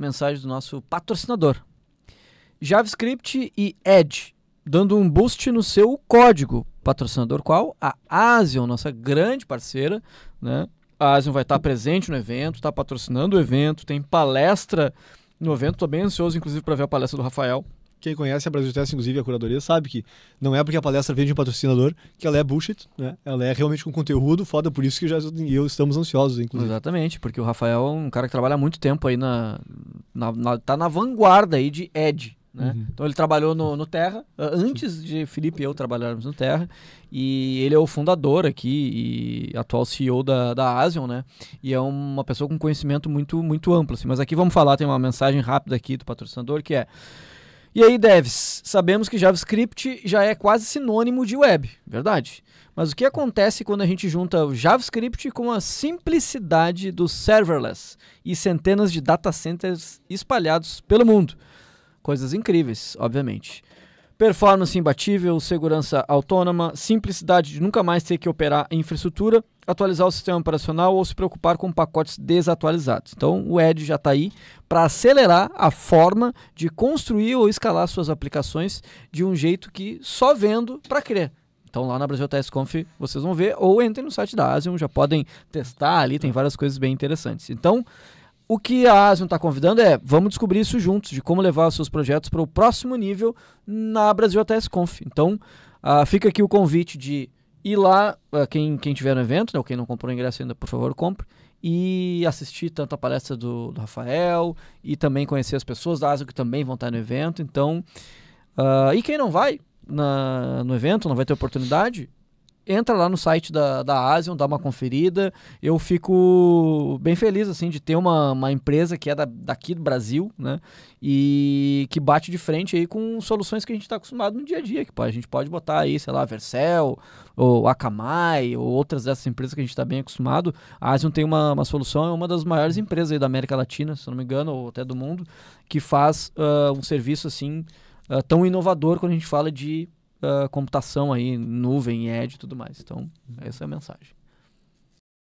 mensagem do nosso patrocinador. JavaScript e Edge, dando um boost no seu código. Patrocinador qual? A Asion, nossa grande parceira, né? A Asion vai estar presente no evento, está patrocinando o evento, tem palestra no evento, estou bem ansioso, inclusive, para ver a palestra do Rafael. Quem conhece a Brasil Test, inclusive a curadoria, sabe que não é porque a palestra vem de um patrocinador que ela é bullshit, né? Ela é realmente com conteúdo foda, por isso que já eu estamos ansiosos, inclusive. Exatamente, porque o Rafael é um cara que trabalha há muito tempo aí na, na, na, tá na vanguarda aí de Ed. Né? Uhum. Então ele trabalhou no, no, Terra, antes de Felipe e eu trabalharmos no Terra, e ele é o fundador aqui e atual CEO da, da Asian, né? E é uma pessoa com conhecimento muito, muito amplo. Assim. Mas aqui vamos falar, tem uma mensagem rápida aqui do patrocinador que é. E aí, devs, sabemos que JavaScript já é quase sinônimo de web, verdade? Mas o que acontece quando a gente junta o JavaScript com a simplicidade do serverless e centenas de data centers espalhados pelo mundo? Coisas incríveis, obviamente. Performance imbatível, segurança autônoma, simplicidade de nunca mais ter que operar infraestrutura atualizar o sistema operacional ou se preocupar com pacotes desatualizados. Então, o Edge já está aí para acelerar a forma de construir ou escalar suas aplicações de um jeito que só vendo para crer. Então lá na Brasil Test Conf vocês vão ver ou entrem no site da Asium, já podem testar ali, tem várias coisas bem interessantes. Então, o que a Asium está convidando é, vamos descobrir isso juntos, de como levar os seus projetos para o próximo nível na Brasil Test Conf. Então, uh, fica aqui o convite de e lá, ah, quem, quem tiver no evento, né, ou quem não comprou ingresso ainda, por favor, compre. E assistir tanto a palestra do, do Rafael e também conhecer as pessoas da Asa que também vão estar no evento. Então, uh, e quem não vai na, no evento, não vai ter oportunidade, entra lá no site da, da Asian, dá uma conferida. Eu fico bem feliz, assim, de ter uma, uma empresa que é da, daqui do Brasil, né? E que bate de frente aí com soluções que a gente está acostumado no dia a dia. Que pô, a gente pode botar aí, sei lá, Vercel, ou Akamai, ou outras dessas empresas que a gente está bem acostumado. A Asian tem uma, uma solução, é uma das maiores empresas aí da América Latina, se não me engano, ou até do mundo, que faz uh, um serviço, assim, uh, tão inovador quando a gente fala de ah, computação aí, nuvem, edge e tudo mais. Então, uhum. essa é a mensagem.